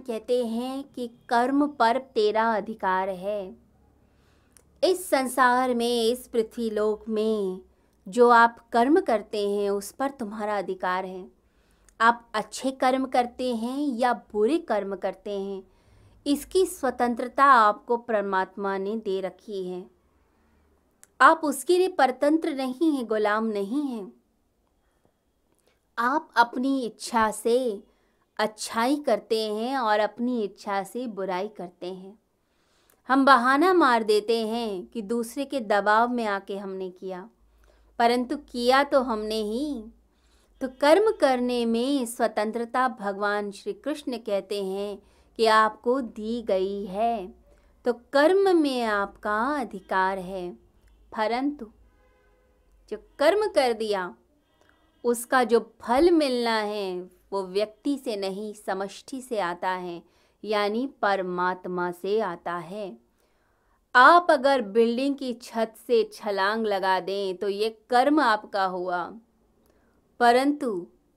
भगवान कहते हैं कि कर्म पर तेरा अधिकार है इस संसार में इस पृथ्वी लोक में जो आप कर्म करते हैं उस पर तुम्हारा अधिकार है आप अच्छे कर्म करते हैं या बुरे कर्म करते हैं इसकी स्वतंत्रता आपको परमात्मा ने दे रखी है आप उसके लिए परतंत्र नहीं हैं गुलाम नहीं हैं आप अपनी इच्छा से अच्छाई करते हैं और अपनी इच्छा से बुराई करते हैं हम बहाना मार देते हैं कि दूसरे के दबाव में आके हमने किया परंतु किया तो हमने ही तो कर्म करने में स्वतंत्रता भगवान श्री कृष्ण कहते हैं कि आपको दी गई है तो कर्म में आपका अधिकार है परंतु जो कर्म कर दिया उसका जो फल मिलना है वो व्यक्ति से नहीं समष्टि से आता है यानी परमात्मा से आता है आप अगर बिल्डिंग की छत से छलांग लगा दें तो ये कर्म आपका हुआ परंतु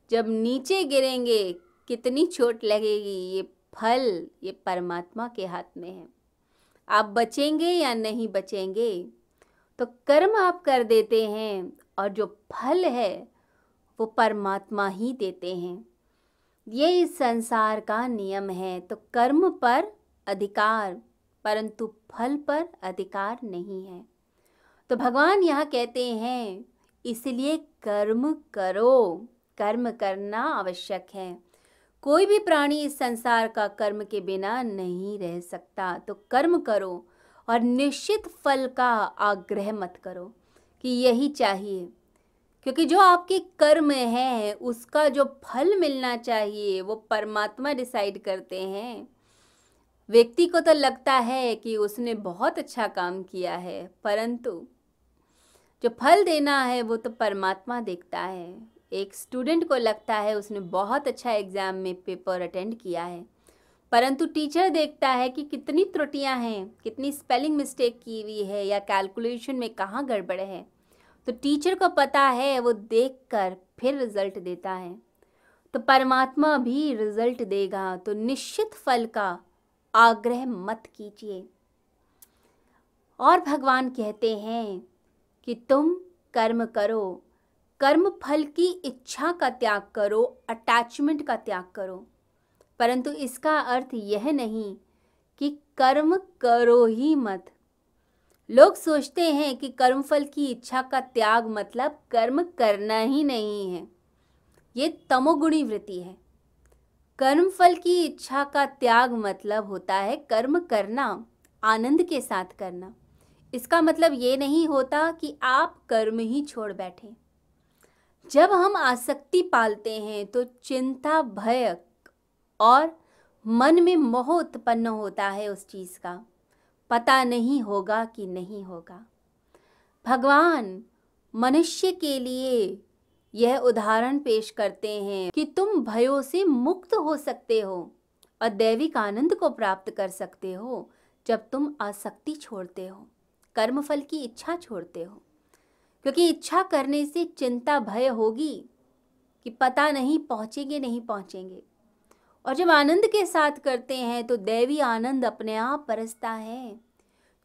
जब नीचे गिरेंगे कितनी चोट लगेगी ये फल ये परमात्मा के हाथ में है आप बचेंगे या नहीं बचेंगे तो कर्म आप कर देते हैं और जो फल है वो परमात्मा ही देते हैं ये इस संसार का नियम है तो कर्म पर अधिकार परंतु फल पर अधिकार नहीं है तो भगवान यह कहते हैं इसलिए कर्म करो कर्म करना आवश्यक है कोई भी प्राणी इस संसार का कर्म के बिना नहीं रह सकता तो कर्म करो और निश्चित फल का आग्रह मत करो कि यही चाहिए क्योंकि जो आपके कर्म है उसका जो फल मिलना चाहिए वो परमात्मा डिसाइड करते हैं व्यक्ति को तो लगता है कि उसने बहुत अच्छा काम किया है परंतु जो फल देना है वो तो परमात्मा देखता है एक स्टूडेंट को लगता है उसने बहुत अच्छा एग्ज़ाम में पेपर अटेंड किया है परंतु टीचर देखता है कि कितनी त्रुटियां हैं कितनी स्पेलिंग मिस्टेक की हुई है या कैलकुलेशन में कहाँ गड़बड़ है तो टीचर को पता है वो देख कर फिर रिजल्ट देता है तो परमात्मा भी रिजल्ट देगा तो निश्चित फल का आग्रह मत कीजिए और भगवान कहते हैं कि तुम कर्म करो कर्म फल की इच्छा का त्याग करो अटैचमेंट का त्याग करो परंतु इसका अर्थ यह नहीं कि कर्म करो ही मत लोग सोचते हैं कि कर्मफल की इच्छा का त्याग मतलब कर्म करना ही नहीं है ये तमोगुणी वृत्ति है कर्मफल की इच्छा का त्याग मतलब होता है कर्म करना आनंद के साथ करना इसका मतलब ये नहीं होता कि आप कर्म ही छोड़ बैठे जब हम आसक्ति पालते हैं तो चिंता भय और मन में मोह उत्पन्न होता है उस चीज़ का पता नहीं होगा कि नहीं होगा भगवान मनुष्य के लिए यह उदाहरण पेश करते हैं कि तुम भयों से मुक्त हो सकते हो और दैविक आनंद को प्राप्त कर सकते हो जब तुम आसक्ति छोड़ते हो कर्मफल की इच्छा छोड़ते हो क्योंकि इच्छा करने से चिंता भय होगी कि पता नहीं पहुँचेंगे नहीं पहुँचेंगे और जब आनंद के साथ करते हैं तो दैवी आनंद अपने आप परसता है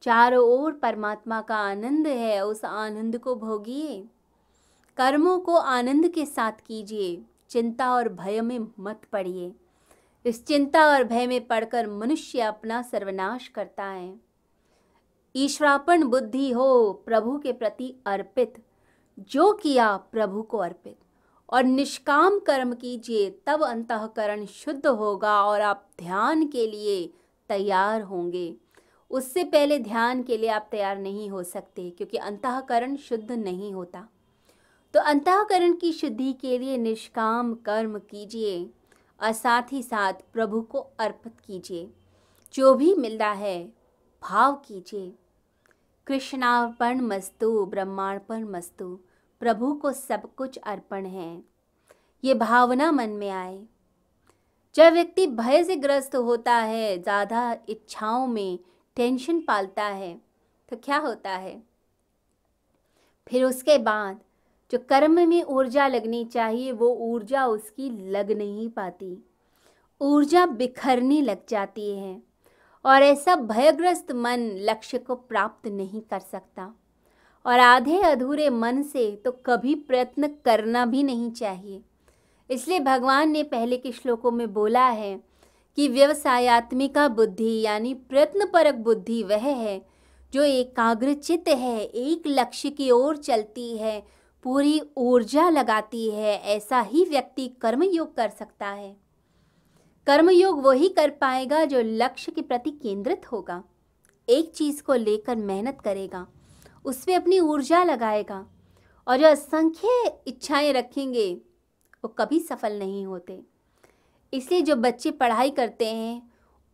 चारों ओर परमात्मा का आनंद है उस आनंद को भोगिए कर्मों को आनंद के साथ कीजिए चिंता और भय में मत पड़िए इस चिंता और भय में पड़कर मनुष्य अपना सर्वनाश करता है ईश्वरापण बुद्धि हो प्रभु के प्रति अर्पित जो किया प्रभु को अर्पित और निष्काम कर्म कीजिए तब अंतकरण शुद्ध होगा और आप ध्यान के लिए तैयार होंगे उससे पहले ध्यान के लिए आप तैयार नहीं हो सकते क्योंकि अंतकरण शुद्ध नहीं होता तो अंतकरण की शुद्धि के लिए निष्काम कर्म कीजिए और साथ ही साथ प्रभु को अर्पित कीजिए जो भी मिलता है भाव कीजिए कृष्णार्पण मस्तु ब्रह्मार्पण मस्तु प्रभु को सब कुछ अर्पण है ये भावना मन में आए जब व्यक्ति भय से ग्रस्त होता है ज़्यादा इच्छाओं में टेंशन पालता है तो क्या होता है फिर उसके बाद जो कर्म में ऊर्जा लगनी चाहिए वो ऊर्जा उसकी लग नहीं पाती ऊर्जा बिखरने लग जाती है और ऐसा भयग्रस्त मन लक्ष्य को प्राप्त नहीं कर सकता और आधे अधूरे मन से तो कभी प्रयत्न करना भी नहीं चाहिए इसलिए भगवान ने पहले के श्लोकों में बोला है कि व्यवसायत्मिका बुद्धि यानी प्रयत्नपरक बुद्धि वह है जो एकाग्र चित्त है एक लक्ष्य की ओर चलती है पूरी ऊर्जा लगाती है ऐसा ही व्यक्ति कर्मयोग कर सकता है कर्मयोग वही कर पाएगा जो लक्ष्य के प्रति केंद्रित होगा एक चीज़ को लेकर मेहनत करेगा उस पर अपनी ऊर्जा लगाएगा और जो असंख्य इच्छाएं रखेंगे वो कभी सफल नहीं होते इसलिए जो बच्चे पढ़ाई करते हैं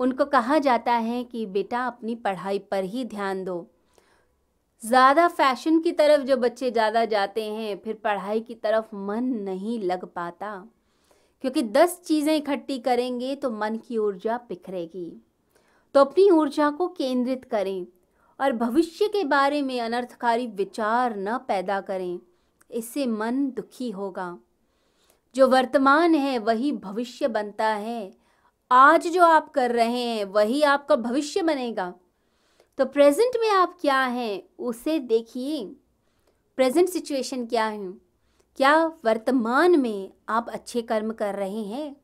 उनको कहा जाता है कि बेटा अपनी पढ़ाई पर ही ध्यान दो ज़्यादा फैशन की तरफ जो बच्चे ज़्यादा जाते हैं फिर पढ़ाई की तरफ मन नहीं लग पाता क्योंकि दस चीज़ें इकट्ठी करेंगे तो मन की ऊर्जा बिखरेगी तो अपनी ऊर्जा को केंद्रित करें और भविष्य के बारे में अनर्थकारी विचार न पैदा करें इससे मन दुखी होगा जो वर्तमान है वही भविष्य बनता है आज जो आप कर रहे हैं वही आपका भविष्य बनेगा तो प्रेजेंट में आप क्या हैं उसे देखिए प्रेजेंट सिचुएशन क्या है क्या वर्तमान में आप अच्छे कर्म कर रहे हैं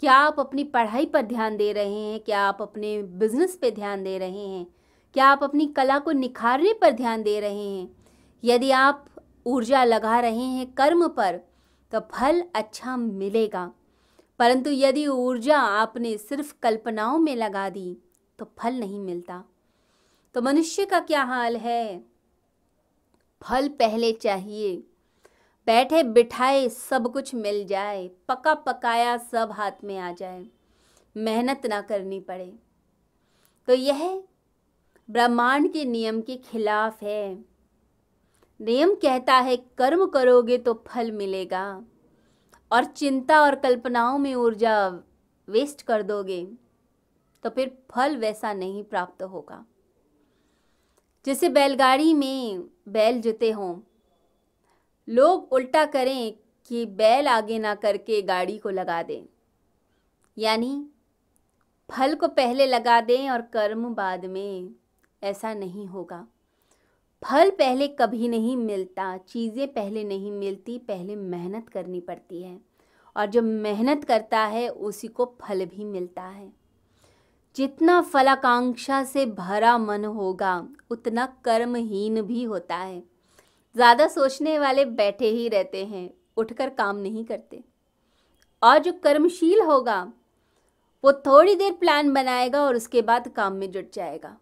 क्या आप अपनी पढ़ाई पर ध्यान दे रहे हैं क्या आप अपने बिजनेस पे ध्यान दे रहे हैं क्या आप अपनी कला को निखारने पर ध्यान दे रहे हैं यदि आप ऊर्जा लगा रहे हैं कर्म पर तो फल अच्छा मिलेगा परंतु यदि ऊर्जा आपने सिर्फ कल्पनाओं में लगा दी तो फल नहीं मिलता तो मनुष्य का क्या हाल है फल पहले चाहिए बैठे बिठाए सब कुछ मिल जाए पका पकाया सब हाथ में आ जाए मेहनत ना करनी पड़े तो यह ब्रह्मांड के नियम के खिलाफ है नियम कहता है कर्म करोगे तो फल मिलेगा और चिंता और कल्पनाओं में ऊर्जा वेस्ट कर दोगे तो फिर फल वैसा नहीं प्राप्त होगा जैसे बैलगाड़ी में बैल जुते हों लोग उल्टा करें कि बैल आगे ना करके गाड़ी को लगा दें यानी फल को पहले लगा दें और कर्म बाद में ऐसा नहीं होगा फल पहले कभी नहीं मिलता चीज़ें पहले नहीं मिलती पहले मेहनत करनी पड़ती है और जो मेहनत करता है उसी को फल भी मिलता है जितना फलाकांक्षा से भरा मन होगा उतना कर्महीन भी होता है ज़्यादा सोचने वाले बैठे ही रहते हैं उठकर काम नहीं करते और जो कर्मशील होगा वो थोड़ी देर प्लान बनाएगा और उसके बाद काम में जुट जाएगा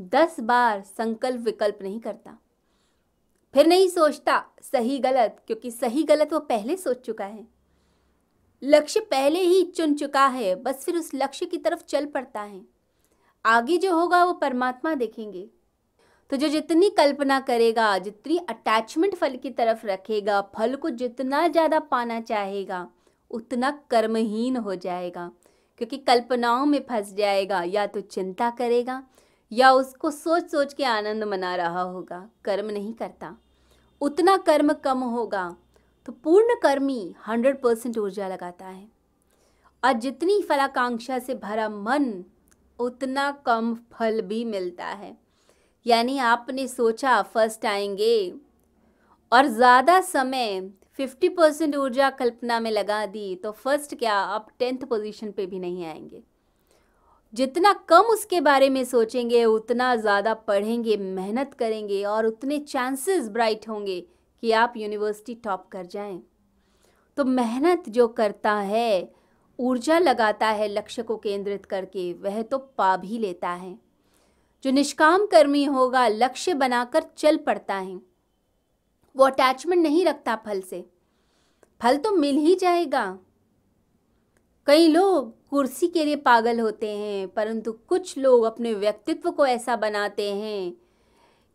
दस बार संकल्प विकल्प नहीं करता फिर नहीं सोचता सही गलत क्योंकि सही गलत वो पहले सोच चुका है लक्ष्य पहले ही चुन चुका है बस फिर उस लक्ष्य की तरफ चल पड़ता है आगे जो होगा वो परमात्मा देखेंगे तो जो जितनी कल्पना करेगा जितनी अटैचमेंट फल की तरफ रखेगा फल को जितना ज़्यादा पाना चाहेगा उतना कर्महीन हो जाएगा क्योंकि कल्पनाओं में फंस जाएगा या तो चिंता करेगा या उसको सोच सोच के आनंद मना रहा होगा कर्म नहीं करता उतना कर्म कम होगा तो पूर्ण कर्मी हंड्रेड परसेंट ऊर्जा लगाता है और जितनी फलाकांक्षा से भरा मन उतना कम फल भी मिलता है यानी आपने सोचा फर्स्ट आएंगे और ज़्यादा समय फिफ्टी परसेंट ऊर्जा कल्पना में लगा दी तो फर्स्ट क्या आप टेंथ पोजीशन पे भी नहीं आएंगे जितना कम उसके बारे में सोचेंगे उतना ज़्यादा पढ़ेंगे मेहनत करेंगे और उतने चांसेस ब्राइट होंगे कि आप यूनिवर्सिटी टॉप कर जाएं। तो मेहनत जो करता है ऊर्जा लगाता है लक्ष्य को केंद्रित करके वह तो पा भी लेता है जो निष्काम कर्मी होगा लक्ष्य बनाकर चल पड़ता है वो अटैचमेंट नहीं रखता फल से फल तो मिल ही जाएगा कई लोग कुर्सी के लिए पागल होते हैं परंतु कुछ लोग अपने व्यक्तित्व को ऐसा बनाते हैं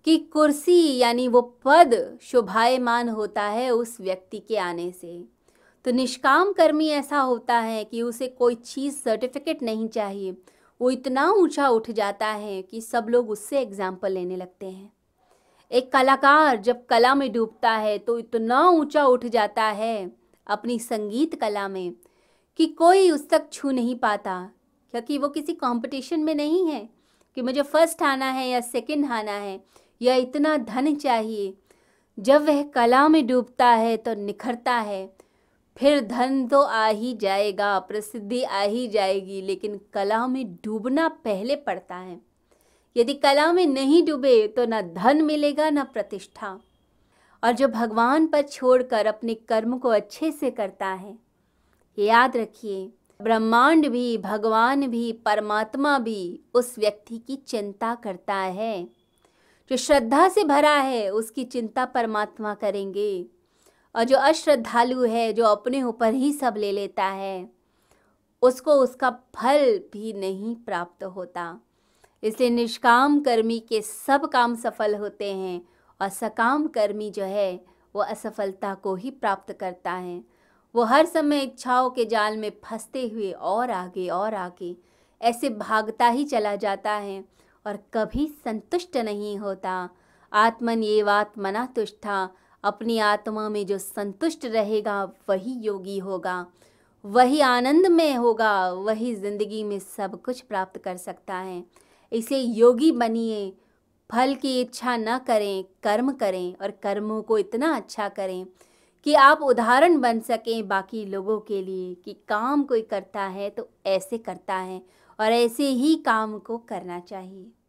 कि कुर्सी यानी वो पद शोभायमान होता है उस व्यक्ति के आने से तो निष्काम कर्मी ऐसा होता है कि उसे कोई चीज़ सर्टिफिकेट नहीं चाहिए वो इतना ऊंचा उठ जाता है कि सब लोग उससे एग्जाम्पल लेने लगते हैं एक कलाकार जब कला में डूबता है तो इतना ऊंचा उठ जाता है अपनी संगीत कला में कि कोई उस तक छू नहीं पाता क्योंकि वो किसी कंपटीशन में नहीं है कि मुझे फर्स्ट आना है या सेकंड आना है या इतना धन चाहिए जब वह कला में डूबता है तो निखरता है फिर धन तो आ ही जाएगा प्रसिद्धि आ ही जाएगी लेकिन कला में डूबना पहले पड़ता है यदि कला में नहीं डूबे तो ना धन मिलेगा ना प्रतिष्ठा और जो भगवान पर छोड़कर अपने कर्म को अच्छे से करता है याद रखिए ब्रह्मांड भी भगवान भी परमात्मा भी उस व्यक्ति की चिंता करता है जो श्रद्धा से भरा है उसकी चिंता परमात्मा करेंगे और जो अश्रद्धालु है जो अपने ऊपर ही सब ले लेता है उसको उसका फल भी नहीं प्राप्त होता इसलिए निष्काम कर्मी के सब काम सफल होते हैं और सकाम कर्मी जो है वो असफलता को ही प्राप्त करता है वो हर समय इच्छाओं के जाल में फंसते हुए और आगे और आगे ऐसे भागता ही चला जाता है और कभी संतुष्ट नहीं होता आत्मन ये वात्मना तुष्ठा अपनी आत्मा में जो संतुष्ट रहेगा वही योगी होगा वही आनंद में होगा वही जिंदगी में सब कुछ प्राप्त कर सकता है इसे योगी बनिए फल की इच्छा न करें कर्म करें और कर्मों को इतना अच्छा करें कि आप उदाहरण बन सकें बाकी लोगों के लिए कि काम कोई करता है तो ऐसे करता है और ऐसे ही काम को करना चाहिए